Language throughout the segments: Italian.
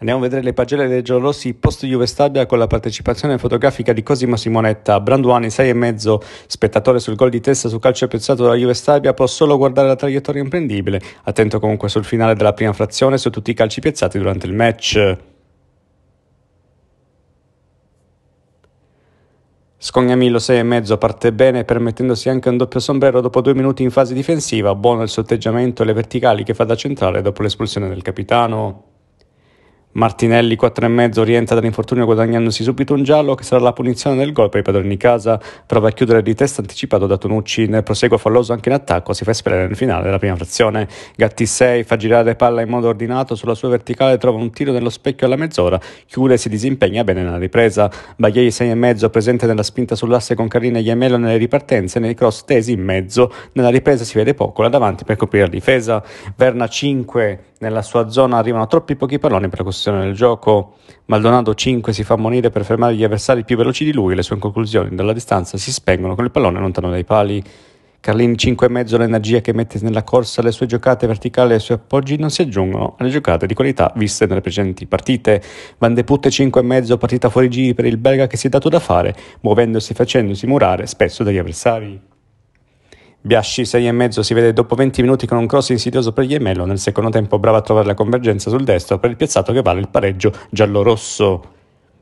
Andiamo a vedere le pagelle dei giallorossi post Juve Stabia con la partecipazione fotografica di Cosimo Simonetta. Branduani 6,5 spettatore sul gol di testa su calcio piazzato dalla Juve Stabia può solo guardare la traiettoria imprendibile, attento comunque sul finale della prima frazione su tutti i calci piazzati durante il match. Scognamillo 6,5 parte bene permettendosi anche un doppio sombrero dopo due minuti in fase difensiva, buono il sotteggiamento e le verticali che fa da centrale dopo l'espulsione del capitano. Martinelli 4,5 rientra dall'infortunio guadagnandosi subito un giallo che sarà la punizione del gol per i padroni di casa. Prova a chiudere di testa anticipato da Tonucci. Nel proseguo falloso anche in attacco si fa esperire nel finale della prima frazione. Gatti 6 fa girare palla in modo ordinato sulla sua verticale, trova un tiro nello specchio alla mezz'ora, chiude e si disimpegna bene nella ripresa. Baglieri 6,5 presente nella spinta sull'asse con Carina e Iamelo nelle ripartenze, nei cross tesi in mezzo. Nella ripresa si vede poco là davanti per coprire la difesa. Verna 5 nella sua zona arrivano troppi pochi palloni per la costruzione del gioco. Maldonado 5 si fa ammonire per fermare gli avversari più veloci di lui le sue conclusioni dalla distanza si spengono con il pallone lontano dai pali. Carlini 5 e mezzo, l'energia che mette nella corsa, le sue giocate verticali e i suoi appoggi non si aggiungono alle giocate di qualità viste nelle precedenti partite. Van de Putte 5 e mezzo, partita fuori giri per il belga che si è dato da fare, muovendosi e facendosi murare spesso dagli avversari. Biasci 6,5 si vede dopo 20 minuti con un cross insidioso per Iemello, nel secondo tempo brava a trovare la convergenza sul destro per il piazzato che vale il pareggio giallo-rosso.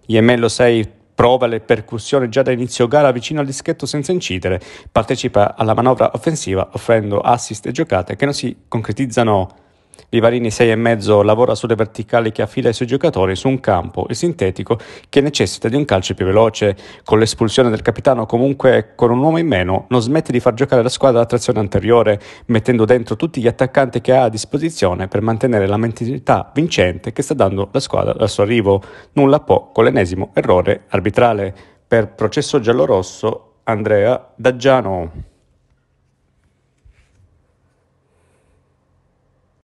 Iemello 6 prova le percussioni già da inizio gara vicino al dischetto senza incidere, partecipa alla manovra offensiva offrendo assist e giocate che non si concretizzano Vivarini 6,5 lavora sulle verticali che affida ai suoi giocatori su un campo, il sintetico, che necessita di un calcio più veloce. Con l'espulsione del capitano, comunque con un uomo in meno, non smette di far giocare la squadra a trazione anteriore, mettendo dentro tutti gli attaccanti che ha a disposizione per mantenere la mentalità vincente che sta dando la squadra al suo arrivo. Nulla può con l'ennesimo errore arbitrale. Per processo giallorosso, Andrea Daggiano.